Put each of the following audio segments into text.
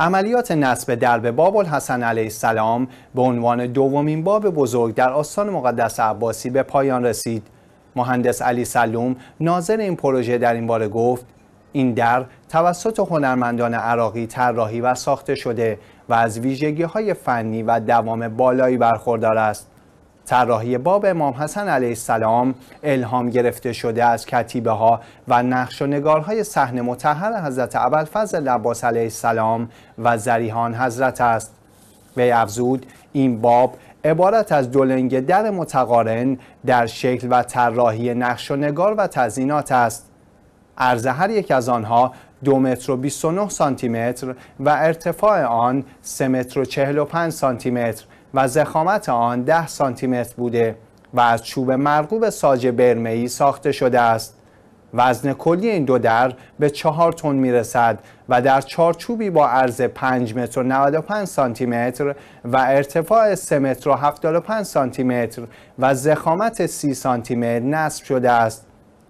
عملیات نصب درب باب الحسن علیه السلام به عنوان دومین باب بزرگ در آستان مقدس عباسی به پایان رسید. مهندس علی سلوم ناظر این پروژه در این باره گفت این در توسط هنرمندان عراقی طراحی و ساخته شده و از ویژگی های فنی و دوام بالایی برخوردار است. طراحی باب امام حسن علیه السلام الهام گرفته شده از کتیبه ها و نقش و نگارهای صحن متحر حضرت ابوالفضل عباس علیه السلام و زریحان حضرت است و افزود این باب عبارت از دولنگ در متقارن در شکل و طراحی نقش و نگار و تزینات است عرض هر یک از آنها دو متر و 29 سانتی متر و ارتفاع آن سه متر و 45 سانتی متر و زخامت آن 10 سانتی متر بوده و از چوب مرغوب ساج برمه‌ای ساخته شده است. وزن کلی این دو در به 4 تن میرسد و در چارچوبی با عرض 5 متر و 95 سانتی متر و ارتفاع 3 متر و 75 سانتی متر و زخامت 30 سانتی متر نصب شده است.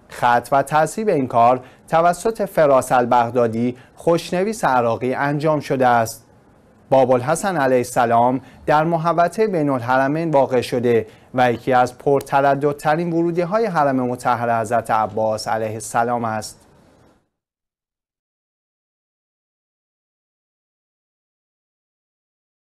خط و تصیب این کار توسط فراس البغدادی خوشنویس عراقی انجام شده است. بابالحسن علیه السلام در محوطه بین الحرمین واقع شده و یکی از پرترددترین ورودی های حرم متحر حضرت عباس علیه السلام است.